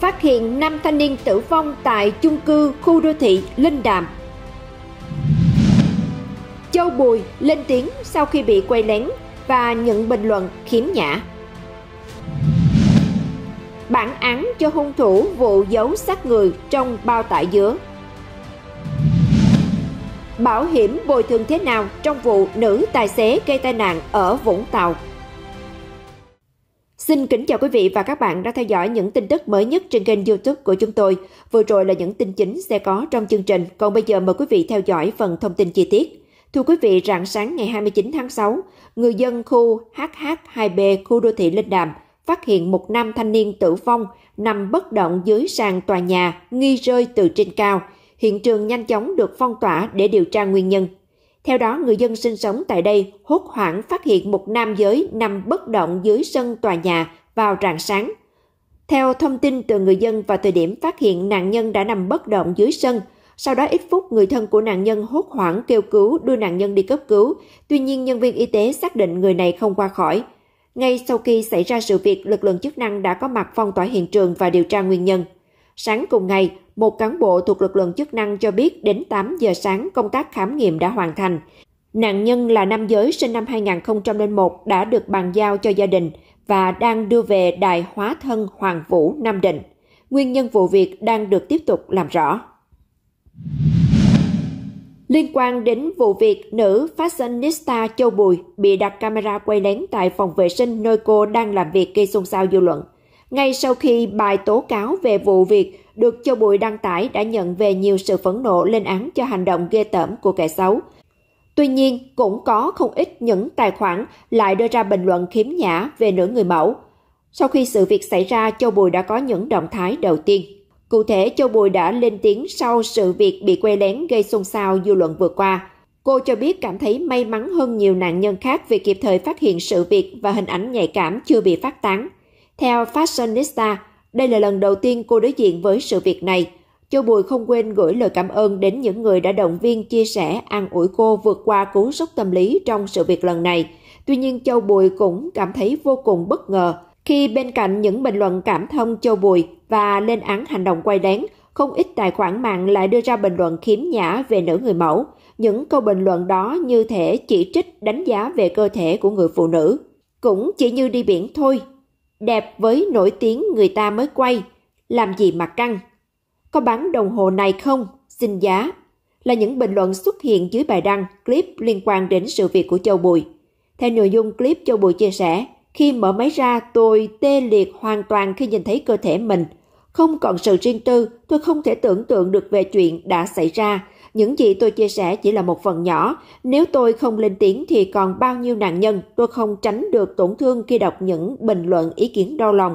phát hiện nam thanh niên tử vong tại chung cư khu đô thị Linh Đàm. Châu Bùi lên tiếng sau khi bị quay lén và nhận bình luận khiếm nhã. Bản án cho hung thủ vụ giấu xác người trong bao tải dứa. Bảo hiểm bồi thường thế nào trong vụ nữ tài xế gây tai nạn ở Vũng Tàu? Xin kính chào quý vị và các bạn đã theo dõi những tin tức mới nhất trên kênh youtube của chúng tôi. Vừa rồi là những tin chính sẽ có trong chương trình, còn bây giờ mời quý vị theo dõi phần thông tin chi tiết. Thưa quý vị, rạng sáng ngày 29 tháng 6, người dân khu HH2B khu đô thị Linh Đàm phát hiện một nam thanh niên tử vong nằm bất động dưới sàn tòa nhà nghi rơi từ trên cao. Hiện trường nhanh chóng được phong tỏa để điều tra nguyên nhân. Theo đó, người dân sinh sống tại đây hốt hoảng phát hiện một nam giới nằm bất động dưới sân tòa nhà vào rạng sáng. Theo thông tin từ người dân và thời điểm phát hiện nạn nhân đã nằm bất động dưới sân, sau đó ít phút người thân của nạn nhân hốt hoảng kêu cứu đưa nạn nhân đi cấp cứu, tuy nhiên nhân viên y tế xác định người này không qua khỏi. Ngay sau khi xảy ra sự việc, lực lượng chức năng đã có mặt phong tỏa hiện trường và điều tra nguyên nhân. Sáng cùng ngày, một cán bộ thuộc lực lượng chức năng cho biết đến 8 giờ sáng công tác khám nghiệm đã hoàn thành. Nạn nhân là nam giới sinh năm 2001 đã được bàn giao cho gia đình và đang đưa về Đài Hóa Thân Hoàng Vũ, Nam Định. Nguyên nhân vụ việc đang được tiếp tục làm rõ. Liên quan đến vụ việc nữ fashionista Châu Bùi bị đặt camera quay lén tại phòng vệ sinh nơi cô đang làm việc gây xôn xao dư luận. Ngay sau khi bài tố cáo về vụ việc được Châu Bùi đăng tải đã nhận về nhiều sự phẫn nộ lên án cho hành động ghê tởm của kẻ xấu. Tuy nhiên, cũng có không ít những tài khoản lại đưa ra bình luận khiếm nhã về nữ người mẫu. Sau khi sự việc xảy ra, Châu Bùi đã có những động thái đầu tiên. Cụ thể, Châu Bùi đã lên tiếng sau sự việc bị quay lén gây xôn xao dư luận vừa qua. Cô cho biết cảm thấy may mắn hơn nhiều nạn nhân khác vì kịp thời phát hiện sự việc và hình ảnh nhạy cảm chưa bị phát tán. Theo Fashionista, đây là lần đầu tiên cô đối diện với sự việc này. Châu Bùi không quên gửi lời cảm ơn đến những người đã động viên, chia sẻ, an ủi cô vượt qua cú sốc tâm lý trong sự việc lần này. Tuy nhiên Châu Bùi cũng cảm thấy vô cùng bất ngờ khi bên cạnh những bình luận cảm thông Châu Bùi và lên án hành động quay lén, không ít tài khoản mạng lại đưa ra bình luận khiếm nhã về nữ người mẫu. Những câu bình luận đó như thể chỉ trích đánh giá về cơ thể của người phụ nữ. Cũng chỉ như đi biển thôi, đẹp với nổi tiếng người ta mới quay, làm gì mà căng. Có bán đồng hồ này không? Xin giá. Là những bình luận xuất hiện dưới bài đăng clip liên quan đến sự việc của Châu Bùi. Theo nội dung clip Châu Bùi chia sẻ, khi mở máy ra tôi tê liệt hoàn toàn khi nhìn thấy cơ thể mình. Không còn sự riêng tư, tôi không thể tưởng tượng được về chuyện đã xảy ra những gì tôi chia sẻ chỉ là một phần nhỏ. Nếu tôi không lên tiếng thì còn bao nhiêu nạn nhân tôi không tránh được tổn thương khi đọc những bình luận ý kiến đau lòng.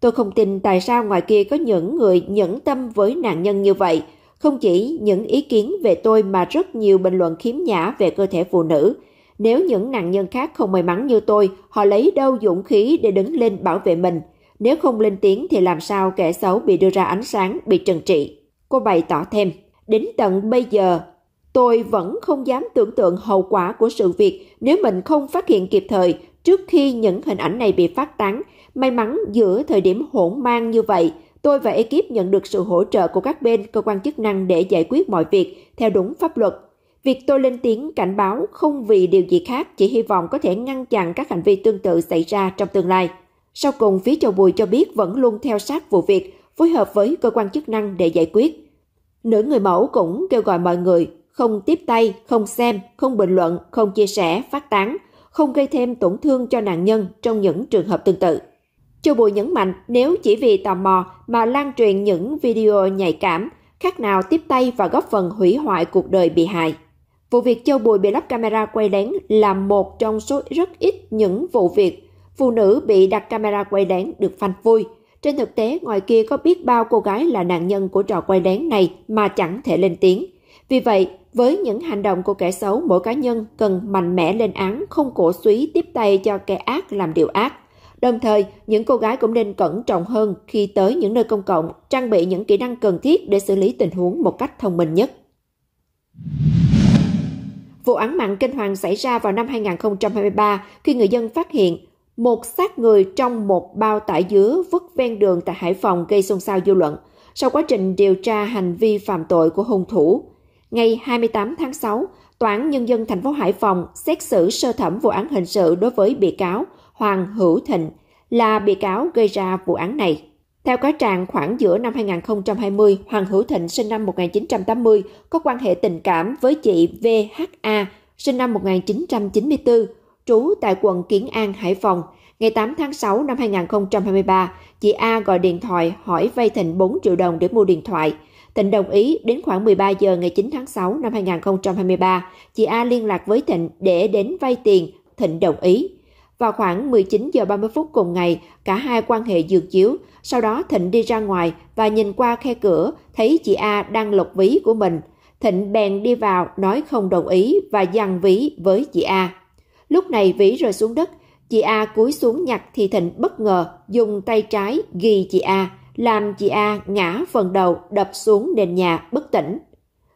Tôi không tin tại sao ngoài kia có những người nhẫn tâm với nạn nhân như vậy. Không chỉ những ý kiến về tôi mà rất nhiều bình luận khiếm nhã về cơ thể phụ nữ. Nếu những nạn nhân khác không may mắn như tôi, họ lấy đâu dũng khí để đứng lên bảo vệ mình. Nếu không lên tiếng thì làm sao kẻ xấu bị đưa ra ánh sáng, bị trừng trị. Cô bày tỏ thêm đến tận bây giờ, tôi vẫn không dám tưởng tượng hậu quả của sự việc nếu mình không phát hiện kịp thời trước khi những hình ảnh này bị phát tán. May mắn giữa thời điểm hỗn mang như vậy, tôi và ekip nhận được sự hỗ trợ của các bên cơ quan chức năng để giải quyết mọi việc theo đúng pháp luật. Việc tôi lên tiếng cảnh báo không vì điều gì khác, chỉ hy vọng có thể ngăn chặn các hành vi tương tự xảy ra trong tương lai. Sau cùng, phía châu Bùi cho biết vẫn luôn theo sát vụ việc, phối hợp với cơ quan chức năng để giải quyết. Nữ người mẫu cũng kêu gọi mọi người không tiếp tay, không xem, không bình luận, không chia sẻ, phát tán, không gây thêm tổn thương cho nạn nhân trong những trường hợp tương tự. Châu Bùi nhấn mạnh nếu chỉ vì tò mò mà lan truyền những video nhạy cảm, khác nào tiếp tay và góp phần hủy hoại cuộc đời bị hại. Vụ việc Châu Bùi bị lắp camera quay lén là một trong số rất ít những vụ việc phụ nữ bị đặt camera quay lén được phanh phui. Trên thực tế, ngoài kia có biết bao cô gái là nạn nhân của trò quay đén này mà chẳng thể lên tiếng. Vì vậy, với những hành động của kẻ xấu, mỗi cá nhân cần mạnh mẽ lên án, không cổ suý tiếp tay cho kẻ ác làm điều ác. Đồng thời, những cô gái cũng nên cẩn trọng hơn khi tới những nơi công cộng, trang bị những kỹ năng cần thiết để xử lý tình huống một cách thông minh nhất. Vụ án mạng kinh hoàng xảy ra vào năm 2023 khi người dân phát hiện một xác người trong một bao tải dứa vứt ven đường tại Hải Phòng gây xôn xao dư luận sau quá trình điều tra hành vi phạm tội của hung thủ. Ngày 28 tháng 6, Tòa án Nhân dân thành phố Hải Phòng xét xử sơ thẩm vụ án hình sự đối với bị cáo Hoàng Hữu Thịnh là bị cáo gây ra vụ án này. Theo cáo trạng, khoảng giữa năm 2020, Hoàng Hữu Thịnh sinh năm 1980 có quan hệ tình cảm với chị VHA sinh năm 1994 trú tại quận Kiến An, Hải Phòng. Ngày 8 tháng 6 năm 2023, chị A gọi điện thoại hỏi vay Thịnh 4 triệu đồng để mua điện thoại. Thịnh đồng ý đến khoảng 13 giờ ngày 9 tháng 6 năm 2023, chị A liên lạc với Thịnh để đến vay tiền, Thịnh đồng ý. Vào khoảng 19 giờ 30 phút cùng ngày, cả hai quan hệ dược chiếu, sau đó Thịnh đi ra ngoài và nhìn qua khe cửa, thấy chị A đang lục ví của mình. Thịnh bèn đi vào nói không đồng ý và giằng ví với chị A. Lúc này vĩ rơi xuống đất, chị A cúi xuống nhặt thì Thịnh bất ngờ dùng tay trái ghi chị A, làm chị A ngã phần đầu đập xuống nền nhà bất tỉnh.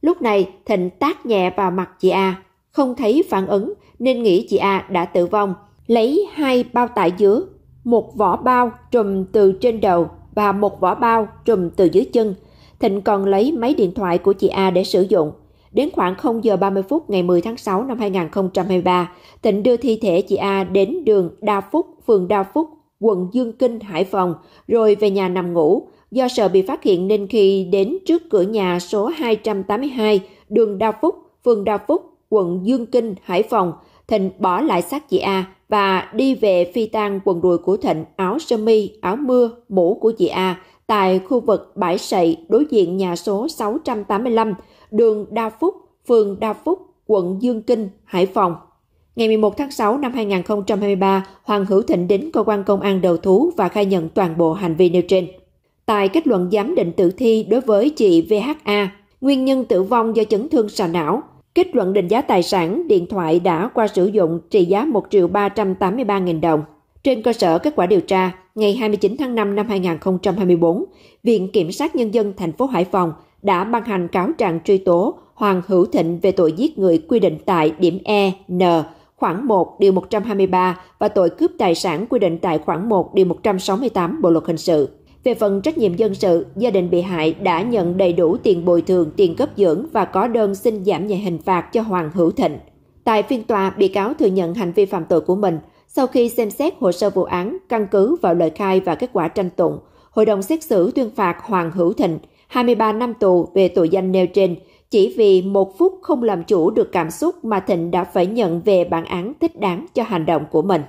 Lúc này Thịnh tác nhẹ vào mặt chị A, không thấy phản ứng nên nghĩ chị A đã tử vong, lấy hai bao tải dứa, một vỏ bao trùm từ trên đầu và một vỏ bao trùm từ dưới chân. Thịnh còn lấy máy điện thoại của chị A để sử dụng. Đến khoảng 0 giờ 30 phút ngày 10 tháng 6 năm 2023, Tịnh đưa thi thể chị A đến đường Đa Phúc, phường Đa Phúc, quận Dương Kinh, Hải Phòng, rồi về nhà nằm ngủ. Do sợ bị phát hiện nên khi đến trước cửa nhà số 282, đường Đa Phúc, phường Đa Phúc, quận Dương Kinh, Hải Phòng, Thịnh bỏ lại xác chị A và đi về phi tang quần đùi của Thịnh, áo sơ mi, áo mưa, mũ của chị A tại khu vực bãi sậy đối diện nhà số 685, đường Đa Phúc, phường Đa Phúc, quận Dương Kinh, Hải Phòng. Ngày 11 tháng 6 năm 2023, Hoàng Hữu Thịnh đến cơ quan công an đầu thú và khai nhận toàn bộ hành vi nêu trên. Tại kết luận giám định tử thi đối với chị VHA, nguyên nhân tử vong do chấn thương sọ não, kết luận định giá tài sản điện thoại đã qua sử dụng trị giá 1 triệu 383 nghìn đồng. Trên cơ sở kết quả điều tra, ngày 29 tháng 5 năm 2024, Viện Kiểm sát Nhân dân thành phố Hải Phòng đã ban hành cáo trạng truy tố Hoàng Hữu Thịnh về tội giết người quy định tại điểm E, N, khoảng 1 điều 123 và tội cướp tài sản quy định tại khoảng 1 điều 168 Bộ luật hình sự. Về phần trách nhiệm dân sự, gia đình bị hại đã nhận đầy đủ tiền bồi thường, tiền cấp dưỡng và có đơn xin giảm nhẹ hình phạt cho Hoàng Hữu Thịnh. Tại phiên tòa, bị cáo thừa nhận hành vi phạm tội của mình, sau khi xem xét hồ sơ vụ án, căn cứ vào lời khai và kết quả tranh tụng, hội đồng xét xử tuyên phạt Hoàng Hữu Thịnh 23 năm tù về tội danh nêu trên, chỉ vì một phút không làm chủ được cảm xúc mà Thịnh đã phải nhận về bản án thích đáng cho hành động của mình.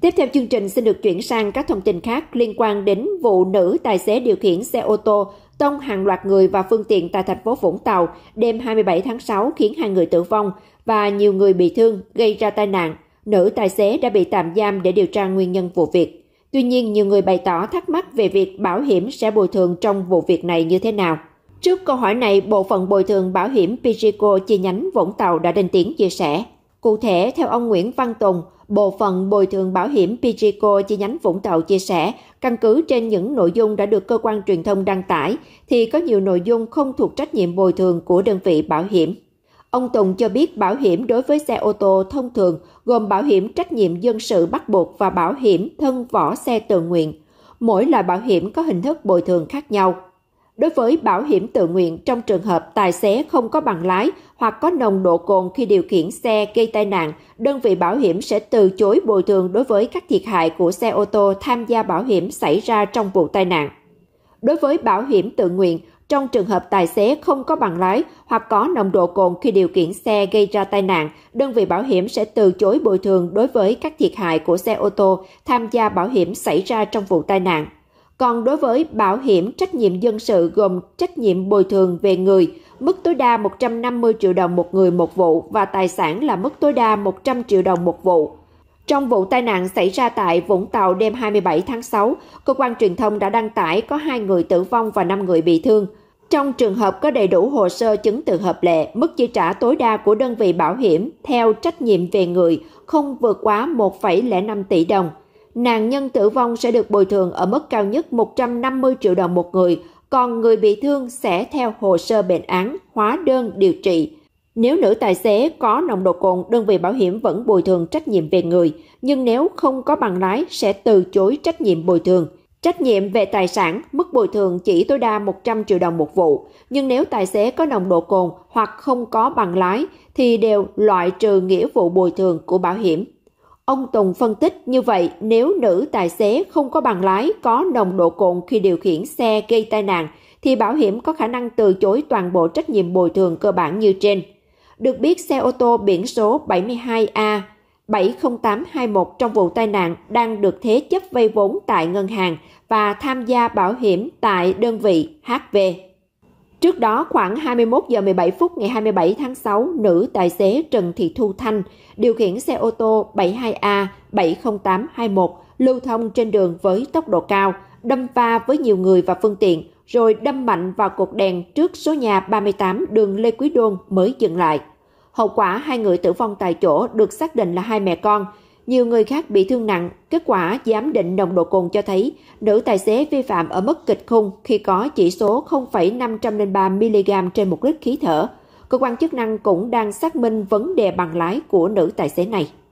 Tiếp theo chương trình xin được chuyển sang các thông tin khác liên quan đến vụ nữ tài xế điều khiển xe ô tô tông hàng loạt người và phương tiện tại thành phố Vũng Tàu đêm 27 tháng 6 khiến hai người tử vong, và nhiều người bị thương gây ra tai nạn, nữ tài xế đã bị tạm giam để điều tra nguyên nhân vụ việc. Tuy nhiên, nhiều người bày tỏ thắc mắc về việc bảo hiểm sẽ bồi thường trong vụ việc này như thế nào. Trước câu hỏi này, Bộ phận Bồi thường Bảo hiểm Pijico chi nhánh Vũng Tàu đã lên tiếng chia sẻ. Cụ thể, theo ông Nguyễn Văn Tùng, Bộ phận Bồi thường Bảo hiểm Pijico chi nhánh Vũng Tàu chia sẻ, căn cứ trên những nội dung đã được cơ quan truyền thông đăng tải, thì có nhiều nội dung không thuộc trách nhiệm bồi thường của đơn vị bảo hiểm. Ông Tùng cho biết bảo hiểm đối với xe ô tô thông thường gồm bảo hiểm trách nhiệm dân sự bắt buộc và bảo hiểm thân vỏ xe tự nguyện. Mỗi loại bảo hiểm có hình thức bồi thường khác nhau. Đối với bảo hiểm tự nguyện trong trường hợp tài xế không có bằng lái hoặc có nồng độ cồn khi điều khiển xe gây tai nạn, đơn vị bảo hiểm sẽ từ chối bồi thường đối với các thiệt hại của xe ô tô tham gia bảo hiểm xảy ra trong vụ tai nạn. Đối với bảo hiểm tự nguyện, trong trường hợp tài xế không có bằng lái hoặc có nồng độ cồn khi điều khiển xe gây ra tai nạn, đơn vị bảo hiểm sẽ từ chối bồi thường đối với các thiệt hại của xe ô tô tham gia bảo hiểm xảy ra trong vụ tai nạn. Còn đối với bảo hiểm trách nhiệm dân sự gồm trách nhiệm bồi thường về người, mức tối đa 150 triệu đồng một người một vụ và tài sản là mức tối đa 100 triệu đồng một vụ. Trong vụ tai nạn xảy ra tại Vũng Tàu đêm 27 tháng 6, cơ quan truyền thông đã đăng tải có 2 người tử vong và 5 người bị thương. Trong trường hợp có đầy đủ hồ sơ chứng từ hợp lệ, mức chi trả tối đa của đơn vị bảo hiểm theo trách nhiệm về người không vượt quá 1,05 tỷ đồng. Nạn nhân tử vong sẽ được bồi thường ở mức cao nhất 150 triệu đồng một người, còn người bị thương sẽ theo hồ sơ bệnh án, hóa đơn điều trị, nếu nữ tài xế có nồng độ cồn, đơn vị bảo hiểm vẫn bồi thường trách nhiệm về người, nhưng nếu không có bằng lái sẽ từ chối trách nhiệm bồi thường. Trách nhiệm về tài sản, mức bồi thường chỉ tối đa 100 triệu đồng một vụ, nhưng nếu tài xế có nồng độ cồn hoặc không có bằng lái thì đều loại trừ nghĩa vụ bồi thường của bảo hiểm. Ông Tùng phân tích như vậy, nếu nữ tài xế không có bằng lái có nồng độ cồn khi điều khiển xe gây tai nạn thì bảo hiểm có khả năng từ chối toàn bộ trách nhiệm bồi thường cơ bản như trên. Được biết xe ô tô biển số 72A 70821 trong vụ tai nạn đang được thế chấp vay vốn tại ngân hàng và tham gia bảo hiểm tại đơn vị HV. Trước đó khoảng 21 giờ 17 phút ngày 27 tháng 6, nữ tài xế Trần Thị Thu Thanh điều khiển xe ô tô 72A 70821 lưu thông trên đường với tốc độ cao, đâm va với nhiều người và phương tiện, rồi đâm mạnh vào cột đèn trước số nhà 38 đường Lê Quý Đôn mới dừng lại. Hậu quả hai người tử vong tại chỗ được xác định là hai mẹ con, nhiều người khác bị thương nặng. Kết quả giám định nồng độ cồn cho thấy nữ tài xế vi phạm ở mức kịch khung khi có chỉ số 0,503mg trên một lít khí thở. Cơ quan chức năng cũng đang xác minh vấn đề bằng lái của nữ tài xế này.